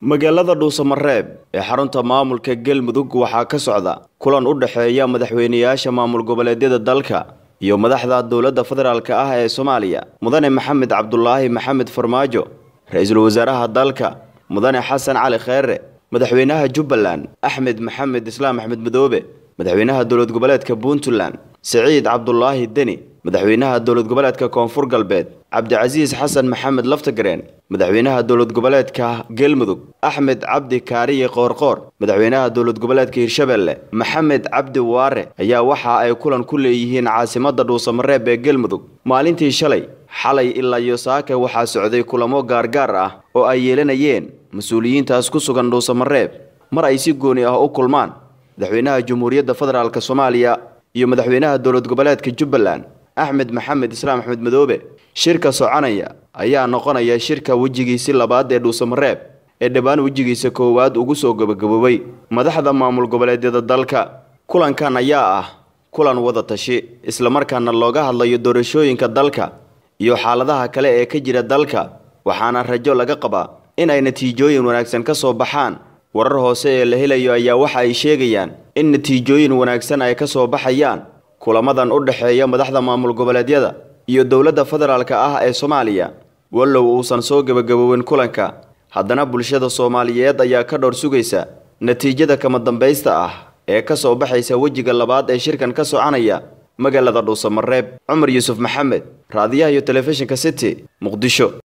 magaalada dhuusamareeb ee xarunta maamulka galmudug waxaa ka socda kulan u dhexeeya madaxweynayaasha maamul goboleedyada dalka iyo madaxda dowladda federaalk ah ee soomaaliya mudane maxamed cabdulaahi maxamed farmaajo ra-iisul wasaaraha dalka mudane xasan cali kheere madaxweynaha jubbaland axmed maxamed islaam axmed madoobe madaxweynaha dowlad goboleedka puntland siciid cabdulaahi deni madaxweynaha dowlad goboleedka koonfur galbeed cabdicasiis xasan maxamed laftagareen madaxweynaha dowlad goboleedka galmudug axmed cabdi kaariye qoorqoor madaxweynaha dowlad goboleedka hirshabelle maxamed cabdi waare ayaa waxa ay kulan ku leeyihiin caasimadda dhuusamareeb ee galmudug maalintii shalay xalay ilaa yosaake waxaa socday kulamo gaargaar ah oo ay yeelanayeen mas-uuliyiintaas ku sugan dhuusamareeb mar ay si gooni ah u kulmaan madaxweynaha jamhuuriyadda federaalk soomaaliya iyo madaxweynaha dowlad goboleedka jubbaland axmed maxamed islaam axmed madoobe shirka soconaya ayaa noqonaya shirka wejigiisii labaad ee dhuusamareeb ee dhowaan wejigiisa koowaad ugu soo gabagaboobay madaxda maamul goboleedyada dalka kulankan ayaa ah kulan wada tashi islamarkaana looga hadlayo doorashooyinka dalka iyo xaaladaha kale ee ka jira dalka waxaana rajo laga qabaa in ay natiijooyin wanaagsan ka soo baxaan warar hoose ee la helayo ayaa waxa ay sheegayaan in natiijooyin wanaagsan ay ka soo baxayaan kulamadan u dhexeeya madaxda maamul goboleedyada iyo dowladda federaalka ah ee soomaaliya wallow uusan soo gebagaboobin kulanka haddana bulshada soomaaliyeed ayaa ka dhowr sugaysa natiijada kama dambaysta ah ee ka soo baxaysa wejiga labaad ee shirkan ka soconaya magaalada dhuusamareeb cumar yuusuf maxamed raadiyaha iyo telefishinka city muqdisho